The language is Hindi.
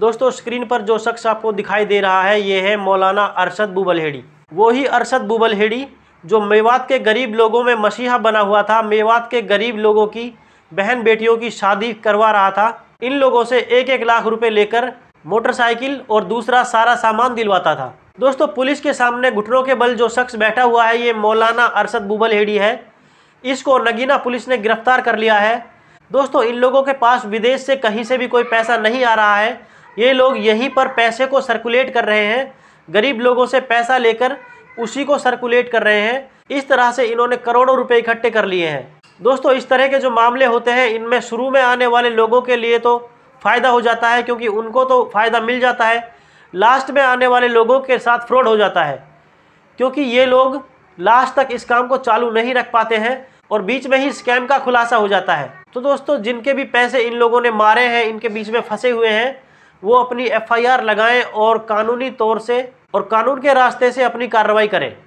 दोस्तों स्क्रीन पर जो शख्स आपको दिखाई दे रहा है ये है मौलाना अरशद बुबलहेड़ी वही अरशद बुबलहेड़ी जो मेवात के गरीब लोगों में मसीहा बना हुआ था मेवात के गरीब लोगों की बहन बेटियों की शादी करवा रहा था इन लोगों से एक एक लाख रुपए लेकर मोटरसाइकिल और दूसरा सारा सामान दिलवाता था दोस्तों पुलिस के सामने घुटनों के बल जो शख्स बैठा हुआ है ये मौलाना अरशद बुबलहेड़ी है इसको नगीना पुलिस ने गिरफ्तार कर लिया है दोस्तों इन लोगों के पास विदेश से कहीं से भी कोई पैसा नहीं आ रहा है ये लोग यहीं पर पैसे को सर्कुलेट कर रहे हैं गरीब लोगों से पैसा लेकर उसी को सर्कुलेट कर रहे हैं इस तरह से इन्होंने करोड़ों रुपए इकट्ठे कर लिए हैं दोस्तों इस तरह के जो मामले होते हैं इनमें शुरू में आने वाले लोगों के लिए तो फ़ायदा हो जाता है क्योंकि उनको तो फ़ायदा मिल जाता है लास्ट में आने वाले लोगों के साथ फ्रॉड हो जाता है क्योंकि ये लोग लास्ट तक इस काम को चालू नहीं रख पाते हैं और बीच में ही स्कैम का खुलासा हो जाता है तो दोस्तों जिनके भी पैसे इन लोगों ने मारे हैं इनके बीच में फंसे हुए हैं वो अपनी एफआईआर लगाएं और कानूनी तौर से और कानून के रास्ते से अपनी कार्रवाई करें